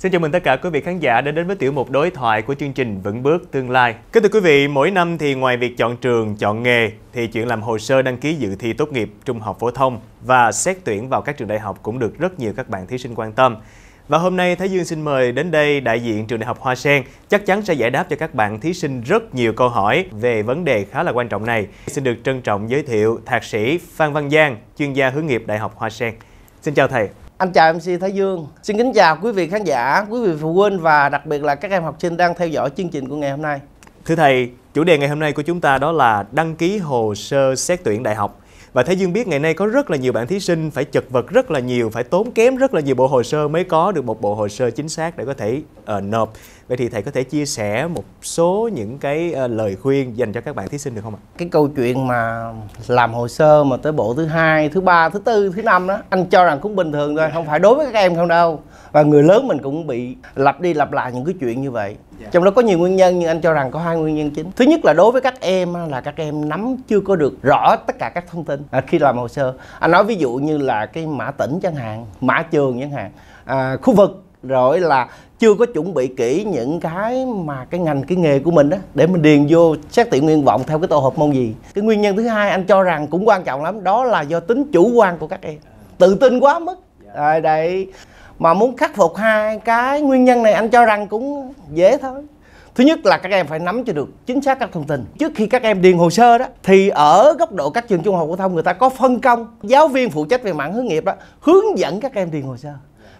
Xin chào mừng tất cả quý vị khán giả đã đến với tiểu mục đối thoại của chương trình Vững bước tương lai. Kính thưa quý vị, mỗi năm thì ngoài việc chọn trường, chọn nghề thì chuyện làm hồ sơ đăng ký dự thi tốt nghiệp trung học phổ thông và xét tuyển vào các trường đại học cũng được rất nhiều các bạn thí sinh quan tâm. Và hôm nay Thái Dương xin mời đến đây đại diện trường đại học Hoa Sen chắc chắn sẽ giải đáp cho các bạn thí sinh rất nhiều câu hỏi về vấn đề khá là quan trọng này. Xin được trân trọng giới thiệu Thạc sĩ Phan Văn Giang, chuyên gia hướng nghiệp Đại học Hoa Sen. Xin chào thầy. Anh chào MC Thái Dương. Xin kính chào quý vị khán giả, quý vị phụ huynh và đặc biệt là các em học sinh đang theo dõi chương trình của ngày hôm nay. Thưa thầy, chủ đề ngày hôm nay của chúng ta đó là đăng ký hồ sơ xét tuyển đại học. Và Thế Dương biết ngày nay có rất là nhiều bạn thí sinh phải chật vật rất là nhiều, phải tốn kém rất là nhiều bộ hồ sơ mới có được một bộ hồ sơ chính xác để có thể uh, nộp. Vậy thì thầy có thể chia sẻ một số những cái uh, lời khuyên dành cho các bạn thí sinh được không ạ? Cái câu chuyện mà làm hồ sơ mà tới bộ thứ hai, thứ ba, thứ tư, thứ năm đó, anh cho rằng cũng bình thường thôi, không phải đối với các em không đâu và người lớn mình cũng bị lặp đi lặp lại những cái chuyện như vậy yeah. Dạ. trong đó có nhiều nguyên nhân nhưng anh cho rằng có hai nguyên nhân chính thứ nhất là đối với các em là các em nắm chưa có được rõ tất cả các thông tin à, khi làm hồ sơ anh nói ví dụ như là cái mã tỉnh chẳng hạn mã trường chẳng hạn à, khu vực rồi là chưa có chuẩn bị kỹ những cái mà cái ngành cái nghề của mình đó để mình điền vô xét tuyển nguyện vọng theo cái tổ hợp môn gì cái nguyên nhân thứ hai anh cho rằng cũng quan trọng lắm đó là do tính chủ quan của các em tự tin quá mức à, đấy mà muốn khắc phục hai cái nguyên nhân này anh cho rằng cũng dễ thôi thứ nhất là các em phải nắm cho được chính xác các thông tin trước khi các em điền hồ sơ đó thì ở góc độ các trường trung học phổ thông người ta có phân công giáo viên phụ trách về mạng hướng nghiệp đó hướng dẫn các em điền hồ sơ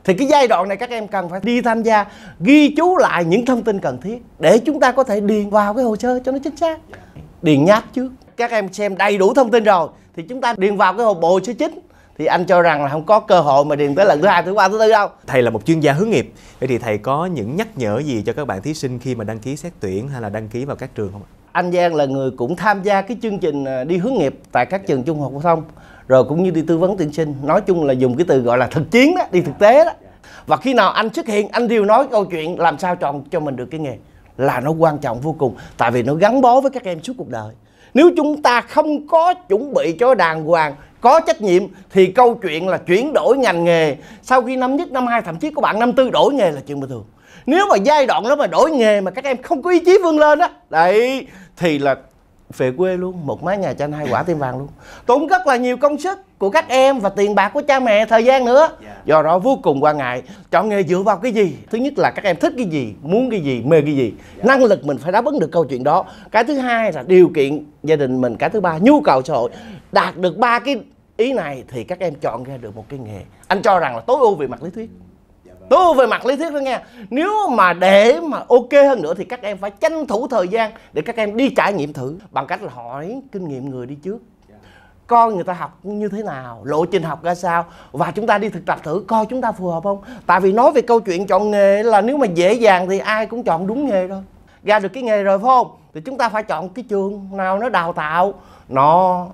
thì cái giai đoạn này các em cần phải đi tham gia ghi chú lại những thông tin cần thiết để chúng ta có thể điền vào cái hồ sơ cho nó chính xác điền nháp trước các em xem đầy đủ thông tin rồi thì chúng ta điền vào cái hồ bộ số chính thì anh cho rằng là không có cơ hội mà điền tới lần thứ hai thứ ba thứ tư đâu thầy là một chuyên gia hướng nghiệp vậy thì thầy có những nhắc nhở gì cho các bạn thí sinh khi mà đăng ký xét tuyển hay là đăng ký vào các trường không ạ anh Giang là người cũng tham gia cái chương trình à, đi hướng nghiệp tại các trường trung học phổ thông rồi cũng như đi tư vấn tuyển sinh nói chung là dùng cái từ gọi là thực chiến đó đi thực tế đó và khi nào anh xuất hiện anh đều nói câu chuyện làm sao chọn cho mình được cái nghề là nó quan trọng vô cùng tại vì nó gắn bó với các em suốt cuộc đời nếu chúng ta không có chuẩn bị cho đàng hoàng có trách nhiệm thì câu chuyện là chuyển đổi ngành nghề sau khi năm nhất năm hai thậm chí có bạn năm tư đổi nghề là chuyện bình thường nếu mà giai đoạn đó mà đổi nghề mà các em không có ý chí vươn lên á đấy thì là về quê luôn một mái nhà chanh hai quả tim vàng luôn tốn rất là nhiều công sức của các em và tiền bạc của cha mẹ thời gian nữa dạ. do đó vô cùng quan ngại chọn nghề dựa vào cái gì thứ nhất là các em thích cái gì muốn cái gì mê cái gì dạ. năng lực mình phải đáp ứng được câu chuyện đó cái thứ hai là điều kiện gia đình mình cái thứ ba nhu cầu xã hội đạt được ba cái ý này thì các em chọn ra được một cái nghề anh cho rằng là tối ưu về mặt lý thuyết tôi về mặt lý thuyết đó nghe nếu mà để mà ok hơn nữa thì các em phải tranh thủ thời gian để các em đi trải nghiệm thử bằng cách là hỏi kinh nghiệm người đi trước con người ta học như thế nào lộ trình học ra sao và chúng ta đi thực tập thử coi chúng ta phù hợp không tại vì nói về câu chuyện chọn nghề là nếu mà dễ dàng thì ai cũng chọn đúng nghề thôi ra được cái nghề rồi phải không thì chúng ta phải chọn cái trường nào nó đào tạo nó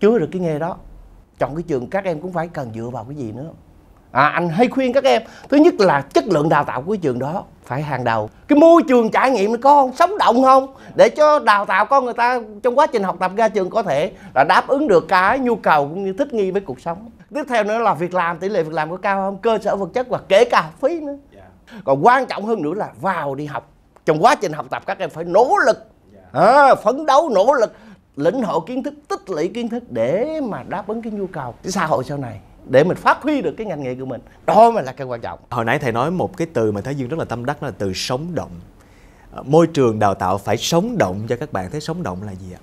chứa được cái nghề đó chọn cái trường các em cũng phải cần dựa vào cái gì nữa à, anh hay khuyên các em thứ nhất là chất lượng đào tạo của trường đó phải hàng đầu cái môi trường trải nghiệm nó có không? sống động không để cho đào tạo con người ta trong quá trình học tập ra trường có thể là đáp ứng được cái nhu cầu cũng như thích nghi với cuộc sống tiếp theo nữa là việc làm tỷ lệ việc làm có cao không cơ sở vật chất và kể cả phí nữa dạ. còn quan trọng hơn nữa là vào đi học trong quá trình học tập các em phải nỗ lực dạ. à, phấn đấu nỗ lực lĩnh hội kiến thức tích lũy kiến thức để mà đáp ứng cái nhu cầu cái xã hội sau này để mình phát huy được cái ngành nghề của mình đó mới là cái quan trọng hồi nãy thầy nói một cái từ mà thái dương rất là tâm đắc đó là từ sống động ờ, môi trường đào tạo phải sống động cho các bạn thấy sống động là gì ạ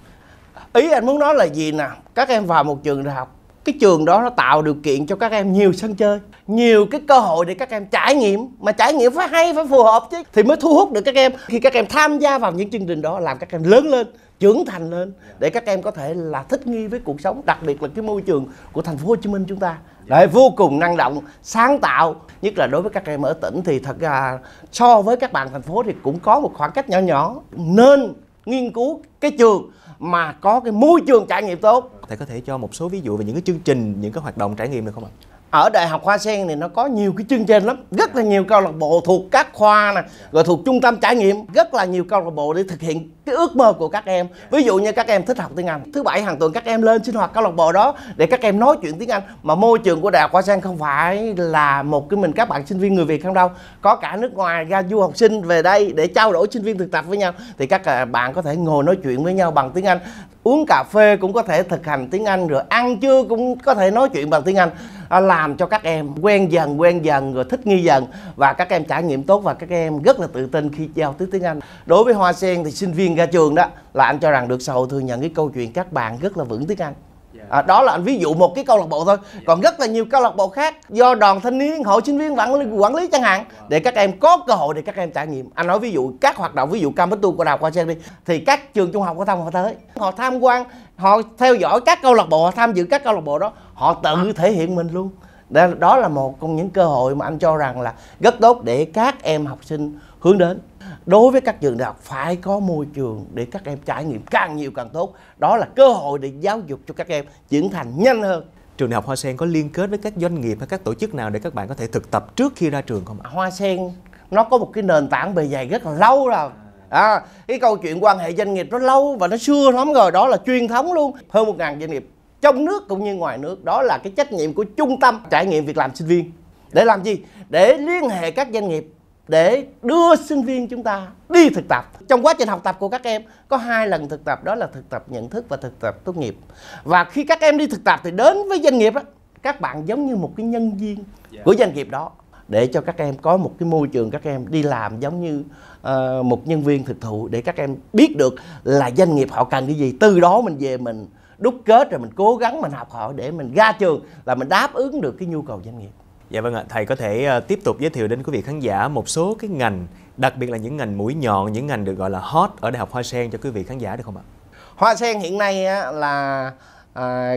ý anh muốn nói là gì nè các em vào một trường đại học cái trường đó nó tạo điều kiện cho các em nhiều sân chơi nhiều cái cơ hội để các em trải nghiệm mà trải nghiệm phải hay phải phù hợp chứ thì mới thu hút được các em khi các em tham gia vào những chương trình đó làm các em lớn lên trưởng thành lên để các em có thể là thích nghi với cuộc sống đặc biệt là cái môi trường của thành phố Hồ Chí Minh chúng ta đấy vô cùng năng động sáng tạo nhất là đối với các em ở tỉnh thì thật ra so với các bạn thành phố thì cũng có một khoảng cách nhỏ nhỏ nên nghiên cứu cái trường mà có cái môi trường trải nghiệm tốt thầy có thể cho một số ví dụ về những cái chương trình những cái hoạt động trải nghiệm được không ạ ở đại học hoa sen thì nó có nhiều cái chương trình lắm rất là nhiều câu lạc bộ thuộc các khoa nè rồi thuộc trung tâm trải nghiệm rất là nhiều câu lạc bộ để thực hiện cái ước mơ của các em dạ. ví dụ như các em thích học tiếng anh thứ bảy hàng tuần các em lên sinh hoạt câu lạc bộ đó để các em nói chuyện tiếng anh mà môi trường của đại học hoa sen không phải là một cái mình các bạn sinh viên người việt không đâu có cả nước ngoài ra du học sinh về đây để trao đổi sinh viên thực tập với nhau thì các à, bạn có thể ngồi nói chuyện với nhau bằng tiếng anh uống cà phê cũng có thể thực hành tiếng anh rồi ăn trưa cũng có thể nói chuyện bằng tiếng anh à, làm cho các em quen dần quen dần rồi thích nghi dần và các em trải nghiệm tốt và các em rất là tự tin khi giao tiếp tiếng anh đối với hoa sen thì sinh viên xuyên ra trường đó là anh cho rằng được xã hội thừa nhận cái câu chuyện các bạn rất là vững tiếng Anh dạ. à, đó là anh ví dụ một cái câu lạc bộ thôi dạ. còn rất là nhiều câu lạc bộ khác do đoàn thanh niên hội sinh viên quản lý, quản lý chẳng hạn dạ. để các em có cơ hội để các em trải nghiệm anh nói ví dụ các hoạt động ví dụ campus tour của đào qua sen đi thì các trường trung học phổ thông họ tới họ tham quan họ theo dõi các câu lạc bộ họ tham dự các câu lạc bộ đó họ tự thể hiện mình luôn đó là một trong những cơ hội mà anh cho rằng là rất tốt để các em học sinh hướng đến đối với các trường đại học phải có môi trường để các em trải nghiệm càng nhiều càng tốt đó là cơ hội để giáo dục cho các em trưởng thành nhanh hơn trường đại học hoa sen có liên kết với các doanh nghiệp hay các tổ chức nào để các bạn có thể thực tập trước khi ra trường không ạ hoa sen nó có một cái nền tảng bề dày rất là lâu rồi à, cái câu chuyện quan hệ doanh nghiệp nó lâu và nó xưa lắm rồi đó là truyền thống luôn hơn một ngàn doanh nghiệp trong nước cũng như ngoài nước đó là cái trách nhiệm của trung tâm trải nghiệm việc làm sinh viên để làm gì để liên hệ các doanh nghiệp để đưa sinh viên chúng ta đi thực tập trong quá trình học tập của các em có hai lần thực tập đó là thực tập nhận thức và thực tập tốt nghiệp và khi các em đi thực tập thì đến với doanh nghiệp đó, các bạn giống như một cái nhân viên dạ. của doanh nghiệp đó để cho các em có một cái môi trường các em đi làm giống như uh, một nhân viên thực thụ để các em biết được là doanh nghiệp họ cần cái gì từ đó mình về mình đúc kết rồi mình cố gắng mình học hỏi họ để mình ra trường là mình đáp ứng được cái nhu cầu doanh nghiệp Dạ vâng ạ, thầy có thể ờ, tiếp tục giới thiệu đến quý vị khán giả một số cái ngành, đặc biệt là những ngành mũi nhọn, những ngành được gọi là hot ở Đại học Hoa Sen cho quý vị khán giả được không ạ? Hoa Sen hiện nay là à,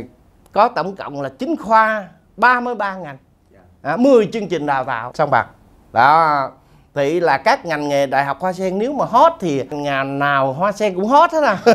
có tổng cộng là 9 khoa, 33 ngành, dạ. à, 10 chương trình đào tạo xong bạc Đó, thì là các ngành nghề đại học hoa sen nếu mà hot thì ngành nào hoa sen cũng hot hết à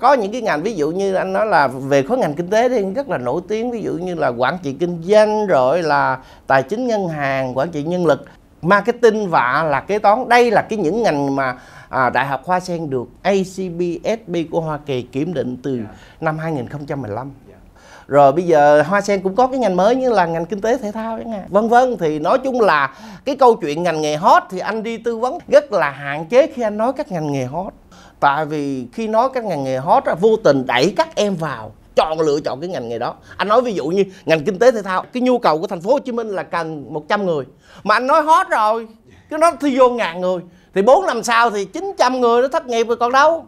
có những cái ngành ví dụ như anh nói là về khối ngành kinh tế thì rất là nổi tiếng ví dụ như là quản trị kinh doanh rồi là tài chính ngân hàng quản trị nhân lực marketing và là kế toán đây là cái những ngành mà à, đại học hoa sen được ACBSB của Hoa Kỳ kiểm định từ yeah. Dạ. năm 2015 yeah rồi bây giờ hoa sen cũng có cái ngành mới như là ngành kinh tế thể thao chẳng hạn vân vân thì nói chung là cái câu chuyện ngành nghề hot thì anh đi tư vấn rất là hạn chế khi anh nói các ngành nghề hot tại vì khi nói các ngành nghề hot là vô tình đẩy các em vào chọn lựa chọn cái ngành nghề đó anh nói ví dụ như ngành kinh tế thể thao cái nhu cầu của thành phố hồ chí minh là cần 100 người mà anh nói hot rồi cái nó thi vô ngàn người thì 4 năm sau thì 900 người nó thất nghiệp rồi còn đâu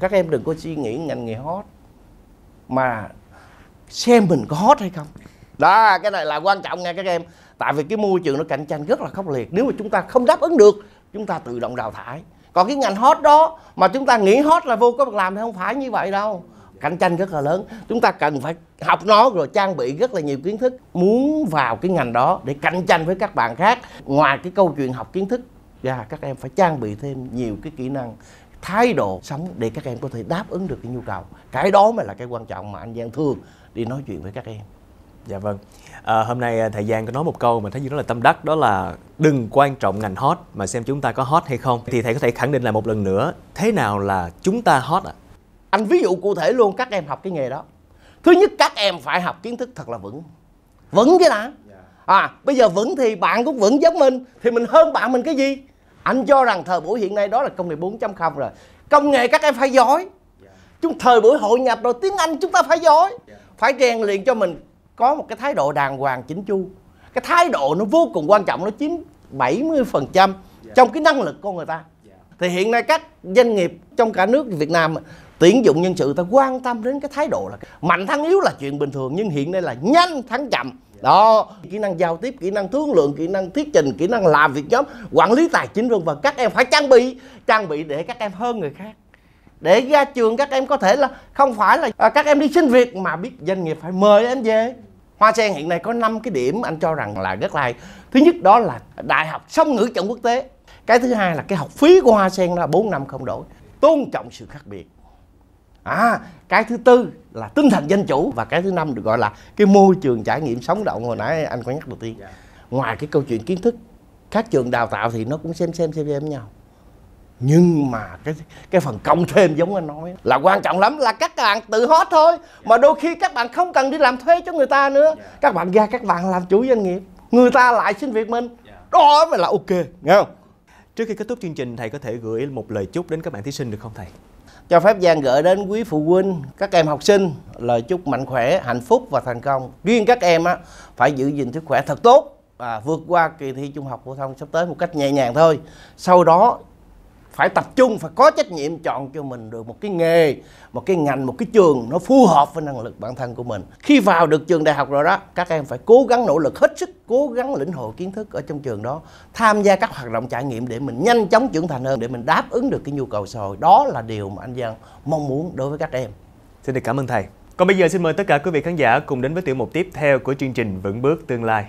các em đừng có suy nghĩ ngành nghề hot mà xem mình có hot hay không đó cái này là quan trọng nha các em tại vì cái môi trường nó cạnh tranh rất là khốc liệt nếu mà chúng ta không đáp ứng được chúng ta tự động đào thải còn cái ngành hot đó mà chúng ta nghĩ hot là vô có việc làm thì không phải như vậy đâu cạnh tranh rất là lớn chúng ta cần phải học nó rồi trang bị rất là nhiều kiến thức muốn vào cái ngành đó để cạnh tranh với các bạn khác ngoài cái câu chuyện học kiến thức ra, dạ, các em phải trang bị thêm nhiều cái kỹ năng thái độ sống để các em có thể đáp ứng được cái nhu cầu cái đó mới là cái quan trọng mà anh Giang thường đi nói chuyện với các em Dạ vâng. À, hôm nay à, thầy Giang có nói một câu mà thấy như nó là tâm đắc đó là đừng quan trọng ngành hot mà xem chúng ta có hot hay không. Thì thầy có thể khẳng định lại một lần nữa thế nào là chúng ta hot ạ? À? Anh ví dụ cụ thể luôn các em học cái nghề đó. Thứ nhất các em phải học kiến thức thật là vững. Vững cái đã. Dạ. À bây giờ vững thì bạn cũng vững giống mình thì mình hơn bạn mình cái gì? anh cho rằng thời buổi hiện nay đó là công nghệ 4.0 rồi công nghệ các em phải giỏi dạ. chúng thời buổi hội nhập rồi tiếng anh chúng ta phải giỏi dạ. phải rèn luyện cho mình có một cái thái độ đàng hoàng chỉnh chu cái thái độ nó vô cùng quan trọng nó chiếm 70% dạ. trong cái năng lực của người ta thì hiện nay các doanh nghiệp trong cả nước Việt Nam tuyển dụng nhân sự ta quan tâm đến cái thái độ là mạnh thắng yếu là chuyện bình thường nhưng hiện nay là nhanh thắng chậm Dạ. đó kỹ năng giao tiếp kỹ năng thương lượng kỹ năng thuyết trình kỹ năng làm việc nhóm quản lý tài chính vân vân các em phải trang bị trang bị để các em hơn người khác để ra trường các em có thể là không phải là à, các em đi xin việc mà biết doanh nghiệp phải mời em về hoa sen hiện nay có 5 cái điểm anh cho rằng là rất là thứ nhất đó là đại học song ngữ chuẩn quốc tế cái thứ hai là cái học phí của hoa sen là bốn năm không đổi tôn trọng sự khác biệt à cái thứ tư là tinh thần dân chủ và cái thứ năm được gọi là cái môi trường trải nghiệm sống động hồi nãy anh có nhắc đầu tiên dạ. ngoài cái câu chuyện kiến thức các trường đào tạo thì nó cũng xem xem xem xem nhau nhưng mà cái cái phần cộng thêm giống anh nói là quan trọng lắm là các bạn tự hot thôi mà đôi khi các bạn không cần đi làm thuê cho người ta nữa dạ. các bạn ra các bạn làm chủ doanh nghiệp người ta lại xin việc mình dạ. đó mới là ok nghe không Trước khi kết thúc chương trình, thầy có thể gửi một lời chúc đến các bạn thí sinh được không thầy? Cho phép Giang gửi đến quý phụ huynh, các em học sinh lời chúc mạnh khỏe, hạnh phúc và thành công. Riêng các em á, phải giữ gìn sức khỏe thật tốt và vượt qua kỳ thi trung học phổ thông sắp tới một cách nhẹ nhàng thôi. Sau đó phải tập trung phải có trách nhiệm chọn cho mình được một cái nghề một cái ngành một cái trường nó phù hợp với năng lực bản thân của mình khi vào được trường đại học rồi đó các em phải cố gắng nỗ lực hết sức cố gắng lĩnh hội kiến thức ở trong trường đó tham gia các hoạt động trải nghiệm để mình nhanh chóng trưởng thành hơn để mình đáp ứng được cái nhu cầu xã hội đó là điều mà anh dân mong muốn đối với các em xin được cảm ơn thầy còn bây giờ xin mời tất cả quý vị khán giả cùng đến với tiểu mục tiếp theo của chương trình vững bước tương lai